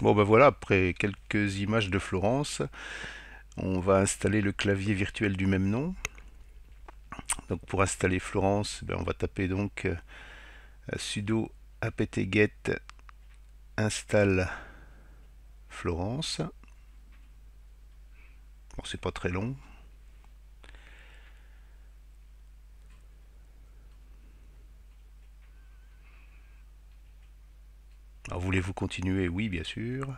Bon ben voilà, après quelques images de Florence, on va installer le clavier virtuel du même nom. Donc pour installer Florence, ben, on va taper donc euh, sudo apt-get install Florence. Bon, c'est pas très long, Voulez-vous continuer Oui, bien sûr.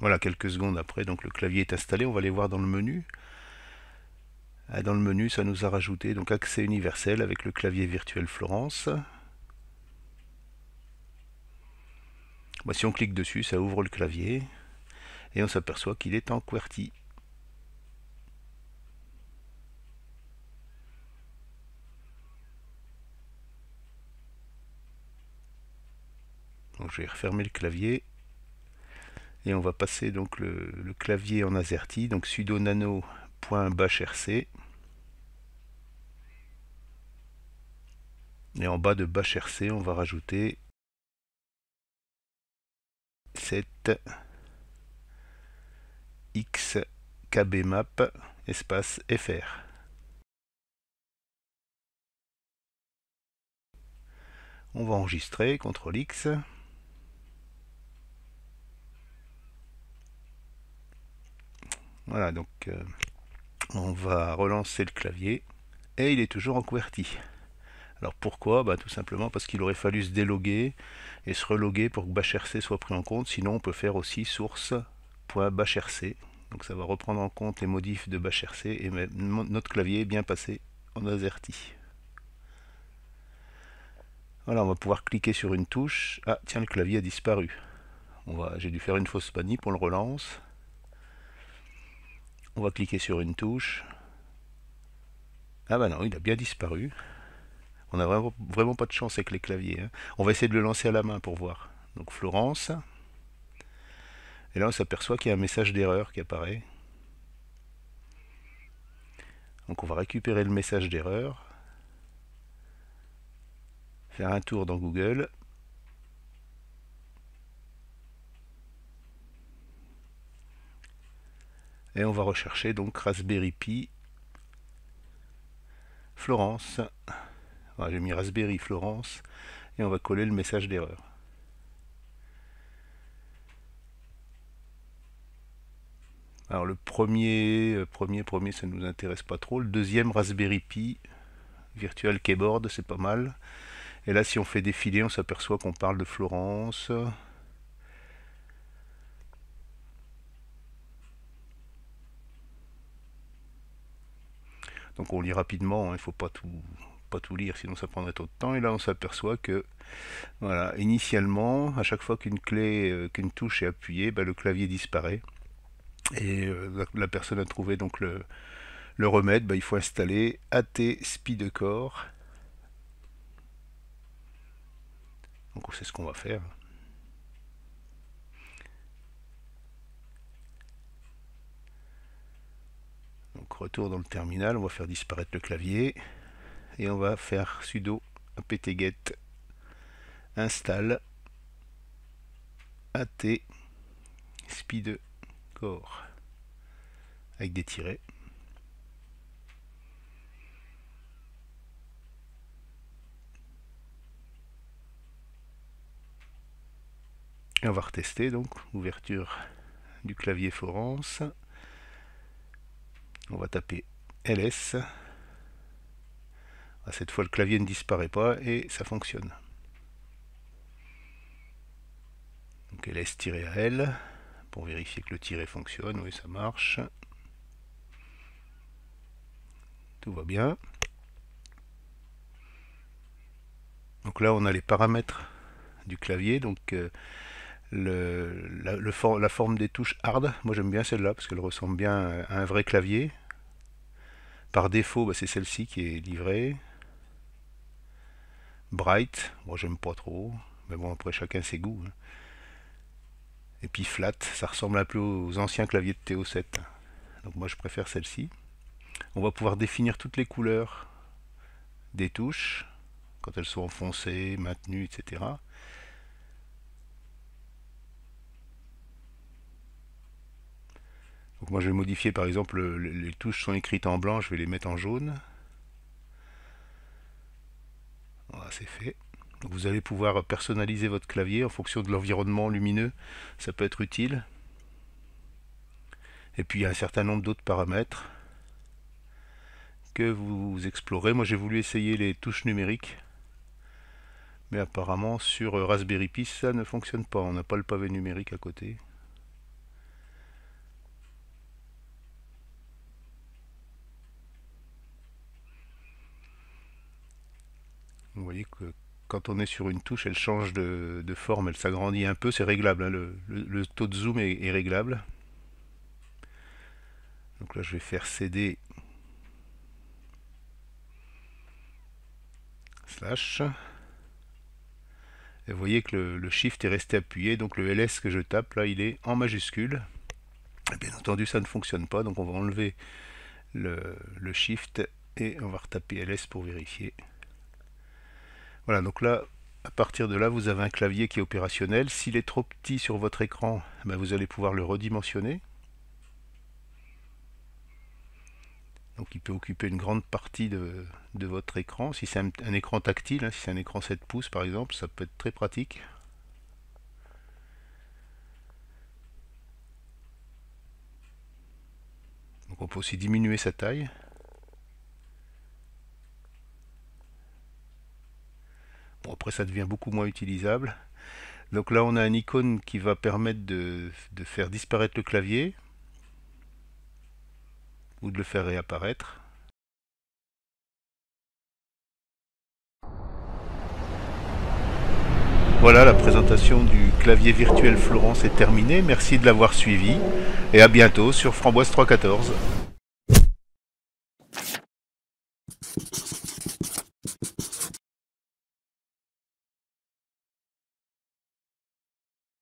Voilà, quelques secondes après, donc le clavier est installé. On va aller voir dans le menu. Ah, dans le menu, ça nous a rajouté donc accès universel avec le clavier virtuel Florence. Bah, si on clique dessus, ça ouvre le clavier et on s'aperçoit qu'il est en QWERTY. je vais refermer le clavier. Et on va passer donc le, clavier en AZERTY, donc sudo nano.bashrc. Et en bas de bashrc, on va rajouter cette xkbmap espace fr. On va enregistrer, CTRL X. Voilà, donc euh, on va relancer le clavier et il est toujours en QWERTY. Alors pourquoi bah, Tout simplement parce qu'il aurait fallu se déloguer et se reloguer pour que BashRC soit pris en compte. Sinon, on peut faire aussi source.bashrc. Donc ça va reprendre en compte les modifs de BashRC et notre clavier est bien passé en AZERTY. Voilà, on va pouvoir cliquer sur une touche. Ah, tiens, le clavier a disparu. Bah, j'ai dû faire une fausse panique, on le relance. On va cliquer sur une touche. Ah bah non, il a bien disparu. On n'a vraiment, pas de chance avec les claviers. Hein. On va essayer de le lancer à la main pour voir. Donc Florence. Et là, on s'aperçoit qu'il y a un message d'erreur qui apparaît. Donc on va récupérer le message d'erreur. Faire un tour dans Google. Et on va rechercher donc Raspberry Pi Florence. J'ai mis Raspberry Florence et on va coller le message d'erreur. Alors le premier, euh, premier, premier, ça ne nous intéresse pas trop. Le deuxième, Raspberry Pi, Virtual Keyboard, c'est pas mal. Et là, si on fait défiler, on s'aperçoit qu'on parle de Florence. Donc on lit rapidement, hein, il ne faut pas tout, lire, sinon ça prendrait trop de temps. Et là, on s'aperçoit que, voilà, initialement, à chaque fois qu'une clé, euh, qu'une touche est appuyée, ben, le clavier disparaît. Et euh, la, personne a trouvé donc le, remède. Ben, il faut installer AT Speedcore. Donc c'est ce qu'on va faire. Donc retour dans le terminal, on va faire disparaître le clavier et on va faire sudo apt-get install at speed core avec des tirets. Et on va retester donc ouverture du clavier Forens. On va taper LS. Ah, cette fois, le clavier ne disparaît pas et ça fonctionne. Donc ls l pour vérifier que le tiret fonctionne. Oui, ça marche. Tout va bien. Donc là, on a les paramètres du clavier. Donc euh, le, la, forme des touches hard. Moi j'aime bien celle-là parce qu'elle ressemble bien à un vrai clavier. Par défaut, bah, c'est celle-ci qui est livrée. Bright, moi j'aime pas trop, mais bon après chacun ses goûts. Hein. Et puis flat, ça ressemble un peu aux anciens claviers de TO7. Donc moi je préfère celle-ci. On va pouvoir définir toutes les couleurs des touches, quand elles sont enfoncées, maintenues, etc. moi je vais modifier par exemple, les touches sont écrites en blanc, je vais les mettre en jaune. Voilà, c'est fait. vous allez pouvoir personnaliser votre clavier en fonction de l'environnement lumineux, ça peut être utile. Et puis il y a un certain nombre d'autres paramètres que vous explorez. Moi j'ai voulu essayer les touches numériques, mais apparemment sur Raspberry Pi ça ne fonctionne pas, on n'a pas le pavé numérique à côté. que quand on est sur une touche, elle change de, forme, elle s'agrandit un peu, c'est réglable, hein, le, taux de zoom est, réglable. Donc là je vais faire CD slash. Et vous voyez que le, shift est resté appuyé, donc le ls que je tape là il est en majuscule. bien entendu ça ne fonctionne pas, donc on va enlever le, le shift et on va retaper ls pour vérifier. Voilà, donc là, à partir de là, vous avez un clavier qui est opérationnel. S'il est trop petit sur votre écran, ben, vous allez pouvoir le redimensionner. Donc il peut occuper une grande partie de, votre écran. Si c'est un, écran tactile, hein, si c'est un écran 7 pouces par exemple, ça peut être très pratique. Donc on peut aussi diminuer sa taille. ça devient beaucoup moins utilisable. Donc là on a une icône qui va permettre de, de faire disparaître le clavier ou de le faire réapparaître. Voilà, la présentation du clavier virtuel Florence est terminée. Merci de l'avoir suivi et à bientôt sur Framboise 314.